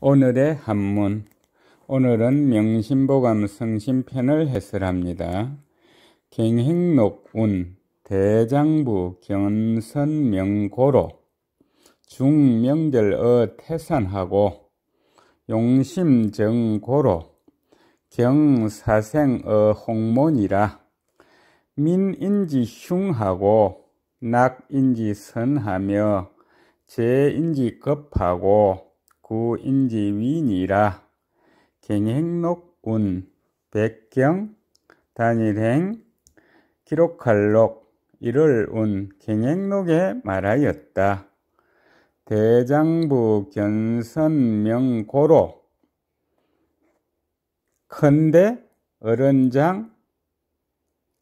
오늘의 한문 오늘은 명심보감 성심편을 해설합니다. 갱행록운 대장부 견선명고로 중명절어 태산하고 용심정고로 경사생어 홍몬이라 민인지 흉하고 낙인지 선하며 재인지 급하고 구인지위니라 갱행록운 백경 단일행 기록할록 이를운 갱행록에 말하였다. 대장부 견선명고로 큰대 어른장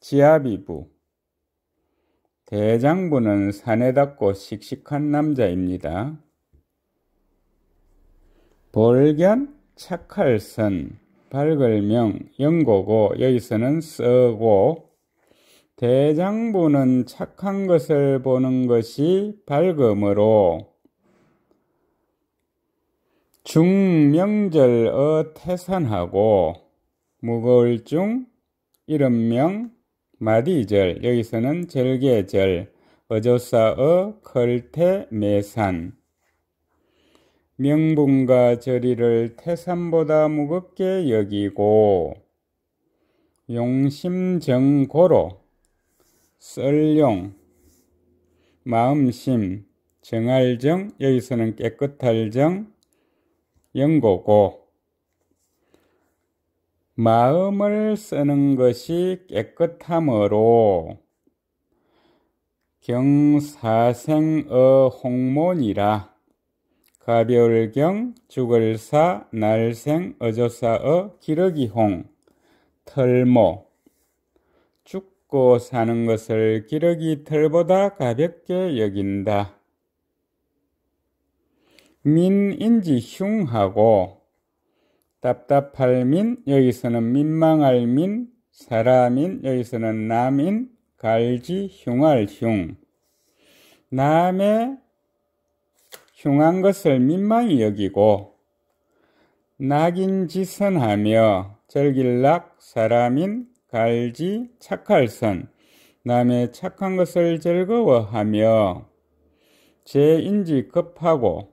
지아비부 대장부는 사내 닦고 씩씩한 남자입니다. 볼견, 착칼선밝을명 영고고 여기서는 쓰고 대장부는 착한 것을 보는 것이 밝음으로 중명절어 태산하고 무거울 중 이름명 마디절 여기서는 절개절 어조사어 컬태 매산 명분과 저리를 태산보다 무겁게 여기고 용심정고로 썰용 마음심 정할정 여기서는 깨끗할정 연고고 마음을 쓰는 것이 깨끗함으로 경사생어 홍몬이라 가벼울경 죽을사 날생 어조사어 기러기홍 털모 죽고 사는 것을 기러기 털보다 가볍게 여긴다. 민인지 흉하고 답답할 민 여기서는 민망할 민 사람인 여기서는 남인 갈지 흉할 흉 남의 흉한 것을 민망히 여기고 낙인 지선하며 절길락 사람인 갈지 착할선 남의 착한 것을 즐거워하며 제 인지 급하고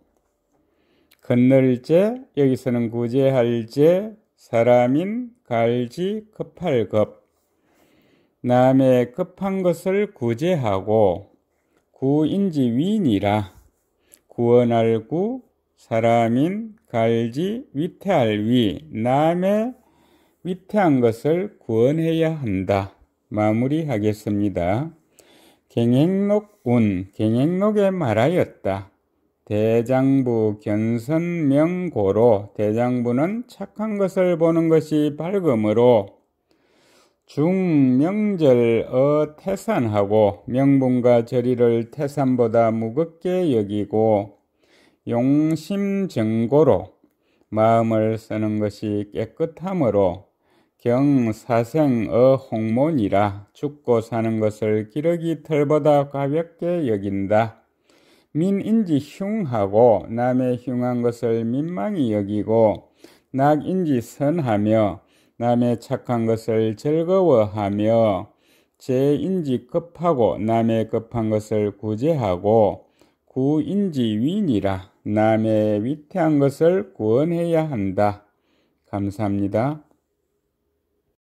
건널제 여기서는 구제할제 사람인 갈지 급할 급 남의 급한 것을 구제하고 구인지 위인이라 구원할구 사람인 갈지 위태할 위 남의 위태한 것을 구원해야 한다. 마무리하겠습니다. 갱행록 운 갱행록에 말하였다. 대장부 견선명고로 대장부는 착한 것을 보는 것이 밝음으로 중명절어 태산하고 명분과 절의를 태산보다 무겁게 여기고 용심증고로 마음을 쓰는 것이 깨끗함으로 경사생어 홍몬이라 죽고 사는 것을 기러기 털보다 가볍게 여긴다. 민인지 흉하고 남의 흉한 것을 민망히 여기고 낙인지 선하며 남의 착한 것을 즐거워하며 제인지 급하고 남의 급한 것을 구제하고 구인지윈이라 남의 위태한 것을 구원해야 한다. 감사합니다.